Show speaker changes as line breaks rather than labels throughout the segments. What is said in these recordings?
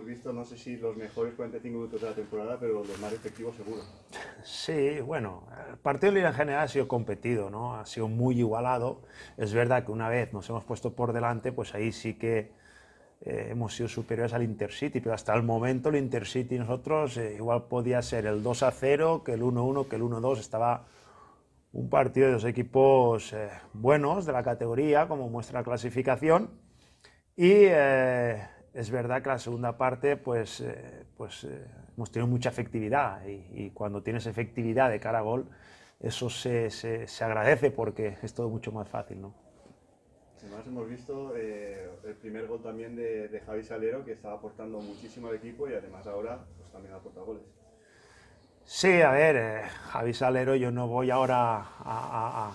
visto, no sé si los mejores 45 minutos de la temporada, pero los más efectivos seguro. Sí, bueno, el partido en general ha sido competido, ¿no? Ha sido muy igualado. Es verdad que una vez nos hemos puesto por delante, pues ahí sí que eh, hemos sido superiores al Intercity, pero hasta el momento el Intercity nosotros eh, igual podía ser el 2 a 0, que el 1 a 1, que el 1 a 2, estaba un partido de dos equipos eh, buenos de la categoría, como muestra la clasificación. Y eh, es verdad que la segunda parte, pues, eh, pues eh, hemos tenido mucha efectividad y, cuando tienes efectividad de cara a gol, eso se, se, se agradece porque es todo mucho más fácil, ¿no?
Además hemos visto
eh, el primer gol también de, de, Javi Salero, que estaba aportando muchísimo al equipo y además ahora pues, también aporta goles. Sí, a ver, Javi Salero, yo no voy ahora a, a, a,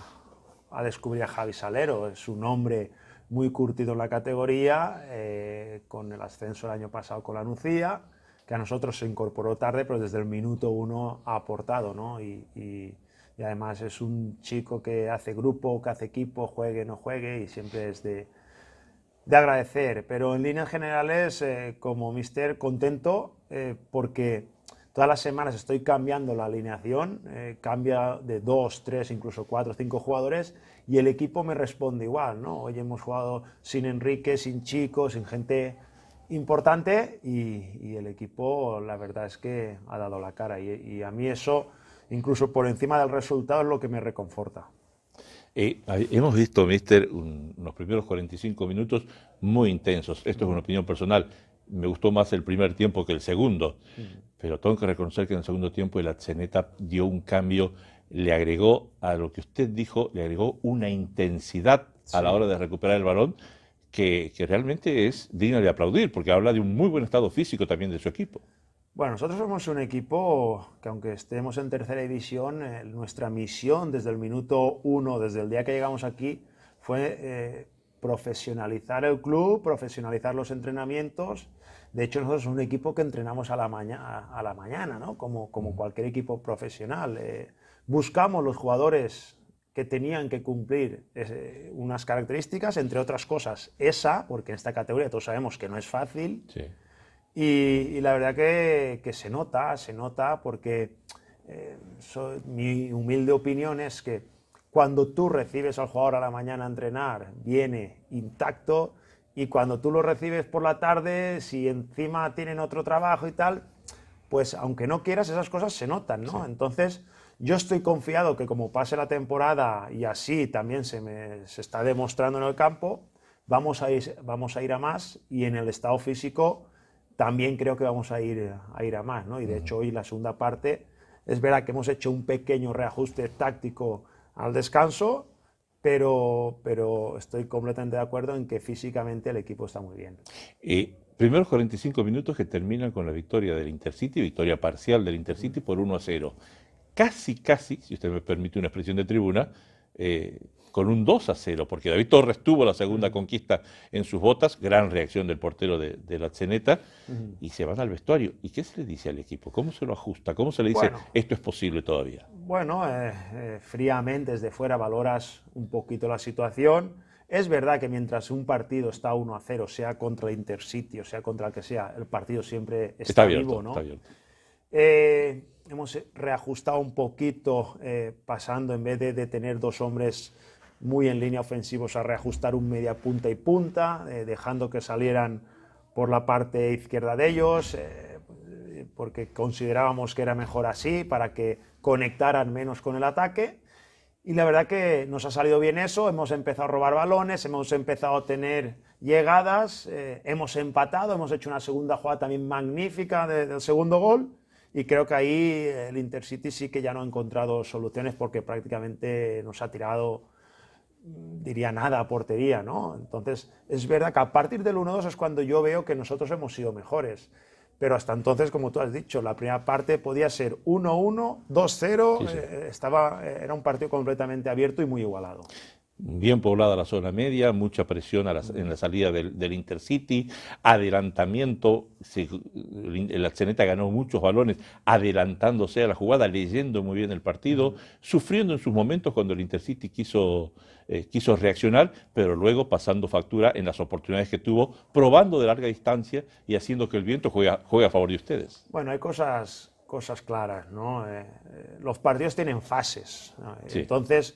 a descubrir a Javi Salero, es un hombre muy curtido en la categoría, eh, con el ascenso el año pasado con la Nucía, que a nosotros se incorporó tarde, pero desde el minuto uno ha aportado, ¿no? Y, y, además es un chico que hace grupo, que hace equipo, juegue, no juegue, y siempre es de, de agradecer. Pero en líneas generales, es eh, como mister, contento eh, porque Todas las semanas estoy cambiando la alineación, eh, cambia de dos, tres, incluso cuatro, cinco jugadores y el equipo me responde igual, ¿no? Hoy hemos jugado sin Enrique, sin Chico, sin gente importante y, el equipo la verdad es que ha dado la cara y, a mí eso, incluso por encima del resultado, es lo que me reconforta.
hemos visto, Mister, unos primeros 45 minutos muy intensos. Esto es una opinión personal me gustó más el primer tiempo que el segundo, pero tengo que reconocer que en el segundo tiempo el Atzeneta dio un cambio, le agregó a lo que usted dijo, le agregó una intensidad a la hora de recuperar el balón que, realmente es digna de aplaudir, porque habla de un muy buen estado físico también de su equipo.
Bueno, nosotros somos un equipo que aunque estemos en tercera división, eh, nuestra misión desde el minuto uno, desde el día que llegamos aquí, fue eh, profesionalizar el club, profesionalizar los entrenamientos. De hecho, nosotros somos un equipo que entrenamos a la, mañana, a la mañana, ¿no? como, como mm. cualquier equipo profesional. Eh, buscamos los jugadores que tenían que cumplir unas características, entre otras cosas esa, porque en esta categoría todos sabemos que no es fácil. Y, la verdad que, se nota, se nota porque eh, mi humilde opinión es que cuando tú recibes al jugador a la mañana a entrenar, viene intacto. Y cuando tú lo recibes por la tarde, si encima tienen otro trabajo y tal, pues aunque no quieras, esas cosas se notan, ¿no? Entonces, yo estoy confiado que como pase la temporada y así también se, me, se está demostrando en el campo, vamos a, ir, vamos a ir a más y en el estado físico también creo que vamos a ir a, ir a más, ¿no? Y de hecho hoy la segunda parte es verdad que hemos hecho un pequeño reajuste táctico al descanso, pero, pero estoy completamente de acuerdo en que físicamente el equipo está muy bien.
Y primeros 45 minutos que terminan con la victoria del Intercity, victoria parcial del Intercity mm. por 1 a 0. Casi, casi, si usted me permite una expresión de tribuna, eh, con un 2 a 0, porque David Torres tuvo la segunda conquista en sus botas, gran reacción del portero de, la Zeneta, y se van al vestuario. ¿Y qué se le dice al equipo? ¿Cómo se lo ajusta? ¿Cómo se le dice esto es posible todavía?
Bueno, eh, eh, fríamente desde fuera valoras un poquito la situación. Es verdad que mientras un partido está 1 a 0, sea contra el Intercity o sea contra el que sea, el partido siempre está, vivo, ¿no? Eh, hemos reajustado un poquito, pasando en vez de tener dos hombres muy en línea ofensivos a reajustar un media punta y punta, eh, dejando que salieran por la parte izquierda de ellos, eh, porque considerábamos que era mejor así, para que conectaran menos con el ataque. Y la verdad que nos ha salido bien eso, hemos empezado a robar balones, hemos empezado a tener llegadas, eh, hemos empatado, hemos hecho una segunda jugada también magnífica del segundo gol y creo que ahí el Intercity sí que ya no ha encontrado soluciones porque prácticamente nos ha tirado diría nada a portería, ¿no? Entonces, es verdad que a partir del 1-2 es cuando yo veo que nosotros hemos sido mejores. Pero hasta entonces, como tú has dicho, la primera parte podía ser 1-1, 2-0, eh, estaba, eh, era un partido completamente abierto y muy igualado
bien poblada la zona media, mucha presión en la salida del, Intercity, adelantamiento, el ganó muchos balones adelantándose a la jugada, leyendo muy bien el partido, sufriendo en sus momentos cuando el Intercity quiso, eh, quiso reaccionar, pero luego pasando factura en las oportunidades que tuvo, probando de larga distancia y haciendo que el viento juegue, a favor de ustedes.
Bueno, hay cosas, cosas claras, ¿no? Eh, eh, los partidos tienen fases, entonces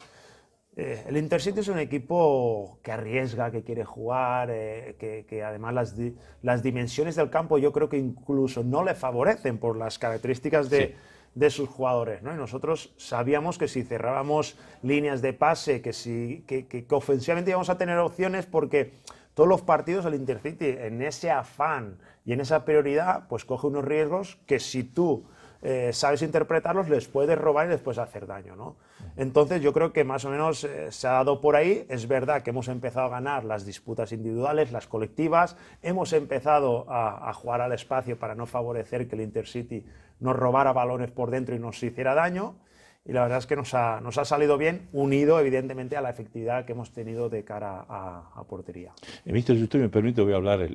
eh, el Intercity es un equipo que arriesga, que quiere jugar, eh, que, además las, dimensiones del campo yo creo que incluso no le favorecen por las características de, sus jugadores. Y nosotros sabíamos que si cerrábamos líneas de pase, que, si, ofensivamente íbamos a tener opciones porque todos los partidos el Intercity en ese afán y en esa prioridad pues coge unos riesgos que si tú eh, sabes interpretarlos, les puedes robar y después hacer daño. ¿no? Entonces yo creo que más o menos eh, se ha dado por ahí. Es verdad que hemos empezado a ganar las disputas individuales, las colectivas, hemos empezado a, jugar al espacio para no favorecer que el Intercity nos robara balones por dentro y nos hiciera daño y la verdad es que nos ha, salido bien, unido evidentemente a la efectividad que hemos tenido de cara a, portería.
Eh, Mister, si me permite, voy a hablar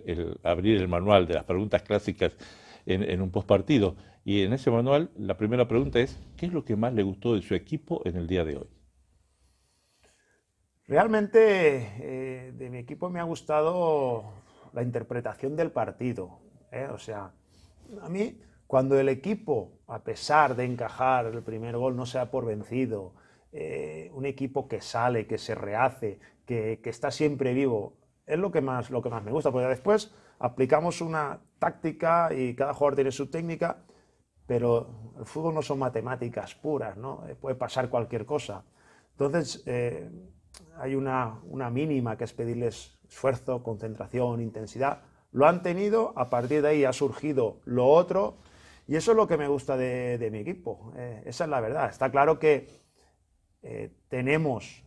abrir el manual de las preguntas clásicas en, un postpartido. Y en ese manual, la primera pregunta es, ¿qué es lo que más le gustó de su equipo en el día de hoy?
Realmente eh, de mi equipo me ha gustado la interpretación del partido. ¿eh? O sea, a mí cuando el equipo, a pesar de encajar el primer gol, no sea por vencido, eh, un equipo que sale, que se rehace, que, está siempre vivo, es lo que más, lo que más me gusta, porque después aplicamos una táctica y cada jugador tiene su técnica, pero el fútbol no son matemáticas puras, ¿no? Eh, puede pasar cualquier cosa. Entonces, eh, hay una, mínima que es pedirles esfuerzo, concentración, intensidad. Lo han tenido, a partir de ahí ha surgido lo otro, y eso es lo que me gusta de, mi equipo. Eh, esa es la verdad. Está claro que tenemos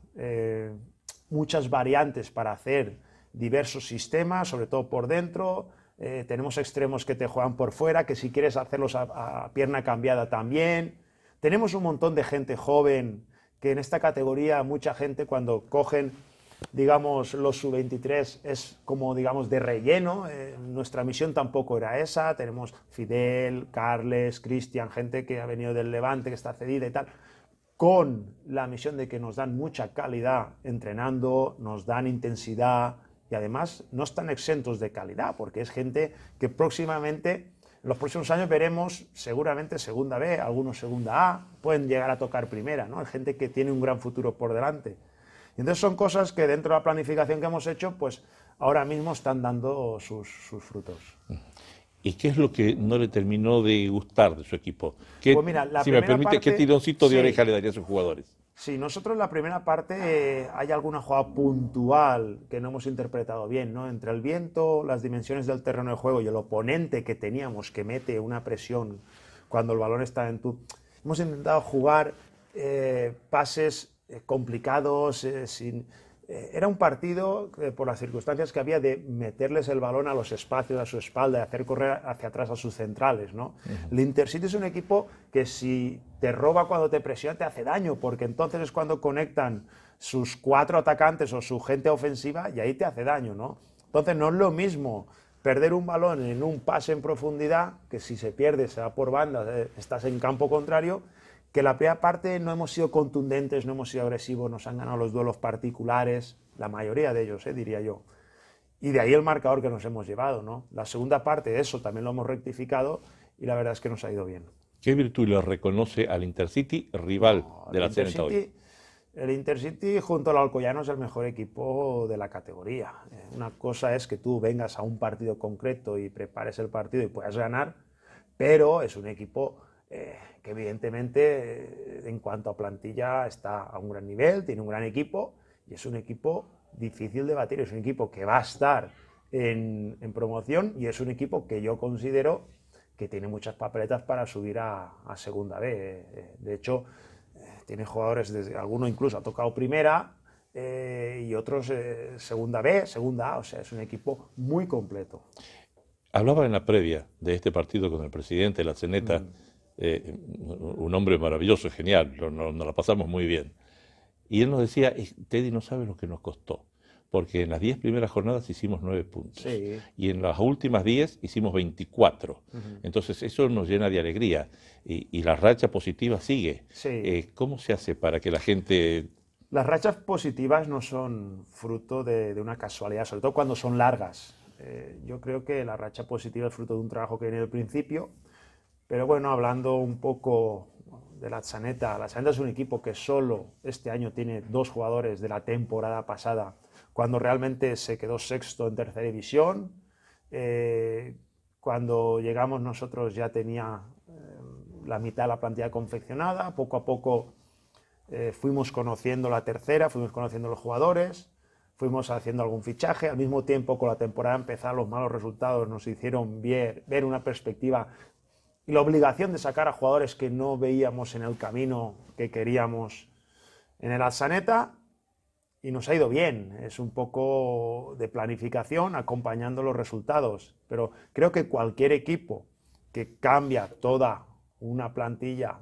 muchas variantes para hacer diversos sistemas, sobre todo por dentro. Eh, tenemos extremos que te juegan por fuera, que si quieres hacerlos a, pierna cambiada también. Tenemos un montón de gente joven, que en esta categoría mucha gente cuando cogen digamos, los sub-23 es como, digamos, de relleno. Eh, nuestra misión tampoco era esa. Tenemos Fidel, Carles, Cristian, gente que ha venido del Levante, que está cedida y tal, con la misión de que nos dan mucha calidad entrenando, nos dan intensidad, y además no están exentos de calidad, porque es gente que próximamente, en los próximos años veremos seguramente segunda B, algunos segunda A, pueden llegar a tocar primera, ¿no? Es gente que tiene un gran futuro por delante. entonces son cosas que dentro de la planificación que hemos hecho, pues ahora mismo están dando sus, frutos.
¿Y qué es lo que no le terminó de gustar de su equipo? Pues si me permite, ¿qué tironcito de oreja le daría a sus jugadores?
Sí, nosotros en la primera parte eh, hay alguna jugada puntual que no hemos interpretado bien, ¿no? Entre el viento, las dimensiones del terreno de juego y el oponente que teníamos que mete una presión cuando el balón está en tu... Hemos intentado jugar eh, pases eh, complicados, sin eh, era un partido, eh, por las circunstancias que había, de meterles el balón a los espacios, a su espalda, de hacer correr hacia atrás a sus centrales. ¿no? El Intercity es un equipo que si te roba cuando te presiona, te hace daño, porque entonces es cuando conectan sus cuatro atacantes o su gente ofensiva y ahí te hace daño. ¿no? Entonces no es lo mismo perder un balón en un pase en profundidad, que si se pierde se va por banda, eh, estás en campo contrario, que la primera parte no hemos sido contundentes, no hemos sido agresivos, nos han ganado los duelos particulares, la mayoría de ellos, eh, diría yo. Y de ahí el marcador que nos hemos llevado, ¿no? La segunda parte, eso también lo hemos rectificado y la verdad es que
nos ha ido bien. ¿Qué virtud le reconoce al Intercity, rival de la Intercity, hoy?
El Intercity junto al Alcoyano es el mejor equipo de la categoría. Eh, una cosa es que tú vengas a un partido concreto y prepares el partido y puedas ganar, pero es un equipo eh, que evidentemente eh, en cuanto a plantilla está a un gran nivel, tiene un gran equipo y es un equipo difícil de batir, es un equipo que va a estar en, en promoción y es un equipo que yo considero que tiene muchas papeletas para subir a, segunda B. Eh, de hecho, tiene jugadores, desde, alguno incluso ha tocado primera y otros segunda B, segunda A, o sea, es un equipo muy completo.
Hablaba en la previa de este partido con el presidente, la Ceneta. Mm. Eh, un hombre maravilloso, genial, nos, la pasamos muy bien. Y él nos decía, Teddy no sabe lo que nos costó, porque en las 10 primeras jornadas hicimos nueve puntos y en las últimas 10 hicimos 24. Entonces eso nos llena de alegría y, la racha positiva sigue. Eh, ¿Cómo se hace para que la gente
las rachas positivas no son fruto de, una casualidad, sobre todo cuando son largas. Eh, yo creo que la racha positiva es fruto de un trabajo que viene del principio, pero bueno, hablando un poco de la Chaneta, la Chaneta es un equipo que solo este año tiene dos jugadores de la temporada pasada, cuando realmente se quedó sexto en tercera división. Eh, cuando llegamos nosotros ya tenía eh, la mitad de la plantilla confeccionada, poco a poco eh, fuimos conociendo la tercera, fuimos conociendo los jugadores, fuimos haciendo algún fichaje, al mismo tiempo con la temporada empezar los malos resultados nos hicieron ver una perspectiva y la obligación de sacar a jugadores que no veíamos en el camino que queríamos en el alzaneta y nos ha ido bien. Es un poco de planificación acompañando los resultados, pero creo que cualquier equipo que cambia toda una plantilla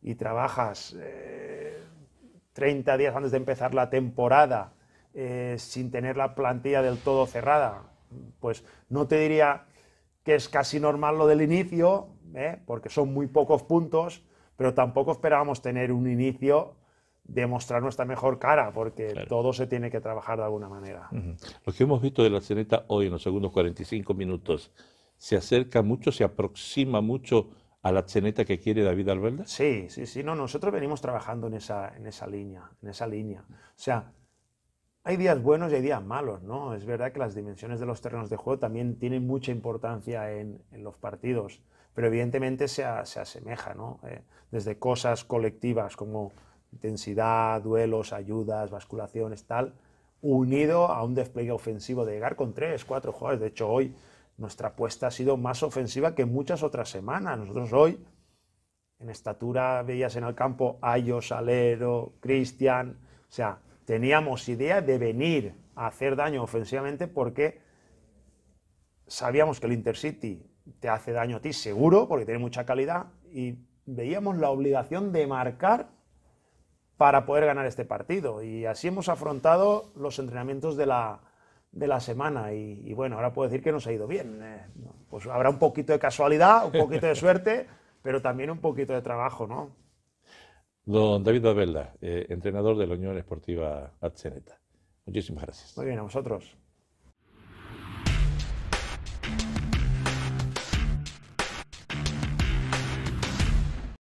y trabajas 30 eh, días antes de empezar la temporada eh, sin tener la plantilla del todo cerrada, pues no te diría que es casi normal lo del inicio, ¿eh? porque son muy pocos puntos, pero tampoco esperábamos tener un inicio de mostrar nuestra mejor cara, porque todo se tiene que trabajar de alguna manera.
Lo que hemos visto de la cheneta hoy en los segundos 45 minutos, ¿se acerca mucho, se aproxima mucho a la cheneta que quiere David Albelda? Sí, sí, sí,
no, nosotros venimos trabajando en esa, en esa línea, en esa línea. O sea, hay días buenos y hay días malos, ¿no? Es verdad que las dimensiones de los terrenos de juego también tienen mucha importancia en los partidos pero evidentemente se, asemeja, eh, desde cosas colectivas como intensidad, duelos, ayudas, basculaciones, tal, unido a un despliegue ofensivo de llegar con tres, cuatro jugadores. De hecho, hoy nuestra apuesta ha sido más ofensiva que muchas otras semanas. Nosotros hoy, en estatura, veías en el campo Ayo, Salero, Cristian, o sea, teníamos idea de venir a hacer daño ofensivamente porque sabíamos que el Intercity te hace daño a ti seguro, porque tiene mucha calidad, y veíamos la obligación de marcar para poder ganar este partido. Y así hemos afrontado los entrenamientos de la, semana. Y, bueno, ahora puedo decir que nos ha ido bien. Eh, pues habrá un poquito de casualidad, un poquito de suerte, pero también un poquito de trabajo, ¿no?
Don David Abelda, eh, entrenador de la Unión Esportiva Atzeneta. Muchísimas gracias. Muy
bien, a vosotros.